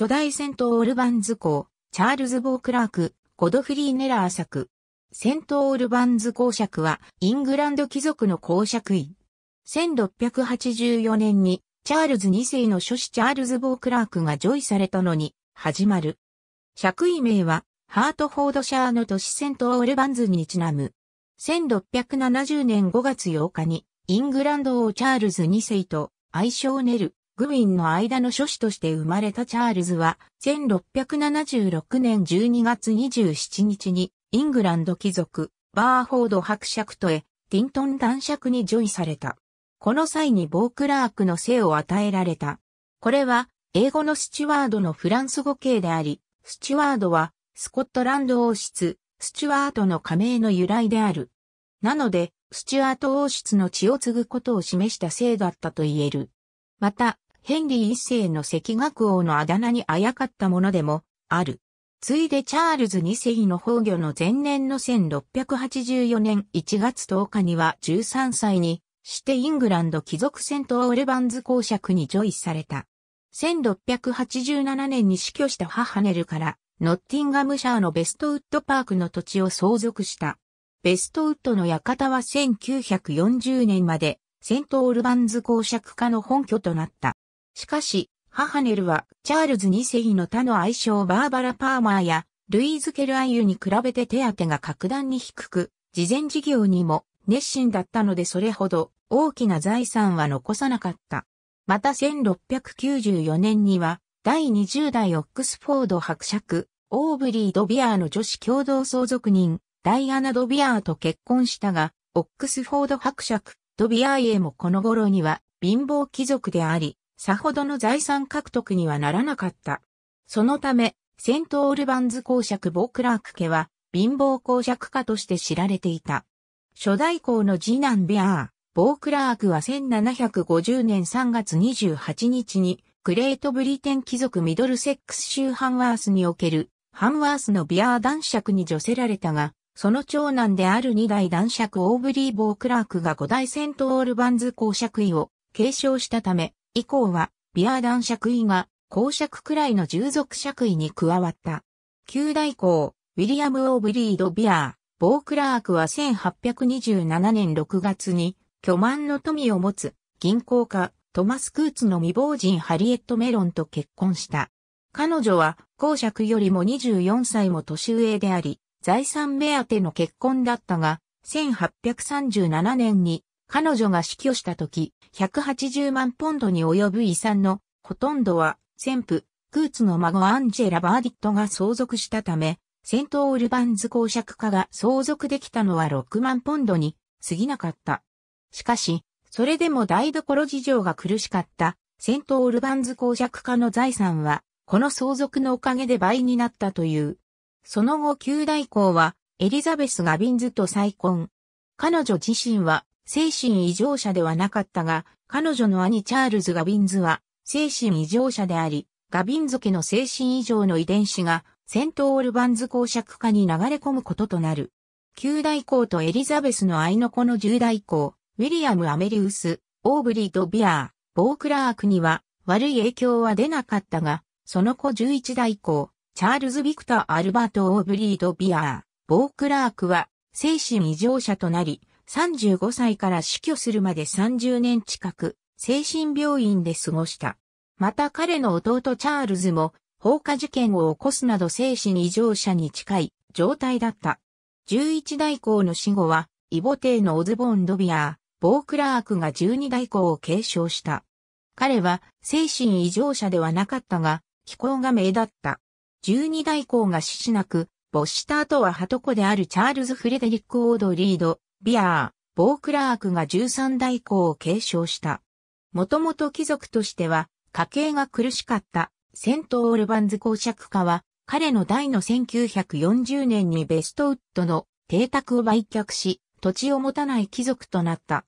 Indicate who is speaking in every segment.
Speaker 1: 初代戦闘オルバンズ公、チャールズ・ボー・クラーク、ゴドフリー・ネラー作。戦闘オルバンズ公爵は、イングランド貴族の公爵位。1684年に、チャールズ2世の諸子チャールズ・ボー・クラークがジョイされたのに、始まる。爵位名は、ハートフォードシャーの都市戦闘オルバンズにちなむ。1670年5月8日に、イングランド王チャールズ2世と愛称ネル、グウィンの間の諸子として生まれたチャールズは、1676年12月27日に、イングランド貴族、バーフォード伯爵とへ、ティントン男爵にョイされた。この際にボークラークの姓を与えられた。これは、英語のスチュワードのフランス語形であり、スチュワードは、スコットランド王室、スチュワートの加盟の由来である。なので、スチュワート王室の血を継ぐことを示した姓だったと言える。また、ヘンリー一世の赤学王のあだ名にあやかったものでもある。ついでチャールズ二世の崩御の前年の1684年1月10日には13歳にしてイングランド貴族セントオルバンズ公爵にジョイされた。1687年に死去した母ネルからノッティンガムシャーのベストウッドパークの土地を相続した。ベストウッドの館は1940年までセントオルバンズ公爵家の本拠となった。しかし、母ネルは、チャールズ2世の他の愛称バーバラ・パーマーや、ルイーズ・ケルアイユに比べて手当が格段に低く、事前事業にも熱心だったのでそれほど大きな財産は残さなかった。また1694年には、第20代オックスフォード伯爵、オーブリー・ドビアーの女子共同相続人、ダイアナ・ドビアーと結婚したが、オックスフォード伯爵、ドビアーへもこの頃には貧乏貴族であり、さほどの財産獲得にはならなかった。そのため、セントオールバンズ公爵ボークラーク家は貧乏公爵家として知られていた。初代公の次男ビアー、ボークラークは1750年3月28日にグレートブリテン貴族ミドルセックス州ハンワースにおけるハンワースのビアー男爵に除せられたが、その長男である二代男爵オーブリー・ボークラークが五代セントオールバンズ公爵位を継承したため、以降は、ビアーダン爵位が、公爵くらいの従属爵位に加わった。旧代公、ウィリアム・オブリード・ビアー、ボークラークは1827年6月に、巨万の富を持つ、銀行家、トマス・クーツの未亡人ハリエット・メロンと結婚した。彼女は、公爵よりも24歳も年上であり、財産目当ての結婚だったが、1837年に彼女が死去した時、180万ポンドに及ぶ遺産のほとんどは、先父、クーツの孫アンジェラ・バーディットが相続したため、セントオールバンズ公爵家が相続できたのは6万ポンドに過ぎなかった。しかし、それでも台所事情が苦しかったセントオールバンズ公爵家の財産は、この相続のおかげで倍になったという。その後、旧大公は、エリザベス・ガビンズと再婚。彼女自身は、精神異常者ではなかったが、彼女の兄チャールズ・ガビンズは、精神異常者であり、ガビンズ家の精神異常の遺伝子が、セント・オールバンズ公爵化に流れ込むこととなる。旧代公とエリザベスの愛の子の10代公、ウィリアム・アメリウス、オーブリー・ド・ビアー、ボー・クラークには、悪い影響は出なかったが、その子11代公、チャールズ・ビクター・アルバート・オーブリー・ド・ビアー、ボー・クラークは、精神異常者となり、35歳から死去するまで30年近く、精神病院で過ごした。また彼の弟チャールズも放火事件を起こすなど精神異常者に近い状態だった。11代公の死後は、イボ帝のオズボン・ドビアー、ボークラークが12代公を継承した。彼は精神異常者ではなかったが、気候が目だった。12代公が死しなく、没した後は鳩子であるチャールズ・フレデリック・オードリード、ビアー、ボークラークが13代以を継承した。もともと貴族としては、家計が苦しかった、セントオールバンズ公爵家は、彼の代の1940年にベストウッドの邸宅を売却し、土地を持たない貴族となった。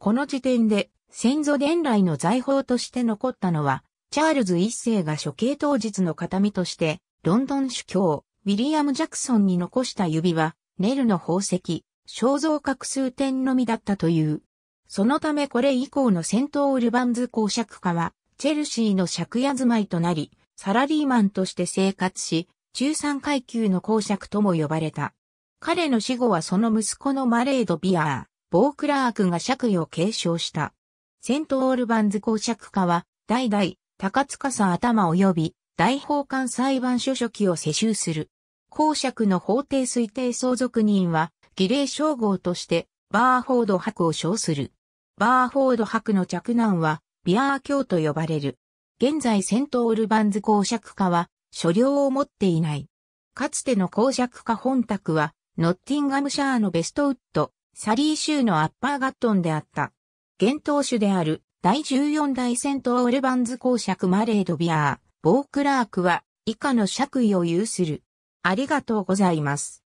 Speaker 1: この時点で、先祖伝来の財宝として残ったのは、チャールズ一世が処刑当日の形見として、ロンドン主教、ウィリアム・ジャクソンに残した指輪、ネルの宝石、肖像画数点のみだったという。そのためこれ以降の戦闘ルバンズ公爵家は、チェルシーの借家住まいとなり、サラリーマンとして生活し、中産階級の公爵とも呼ばれた。彼の死後はその息子のマレード・ビアー、ボークラークが爵位を継承した。セント・オールバンズ公爵家は、代々、高塚さ頭及び、大法官裁判所書記を世襲する。公爵の法定推定相続人は、儀礼称号として、バーフォード博を称する。バーフォード博の着難は、ビアー教と呼ばれる。現在セントオルバンズ公爵家は、所領を持っていない。かつての公爵家本宅は、ノッティンガムシャーのベストウッド、サリー州のアッパーガットンであった。現当主である第14代セントオルバンズ公爵マレードビアー、ボークラークは以下の爵位を有する。ありがとうございます。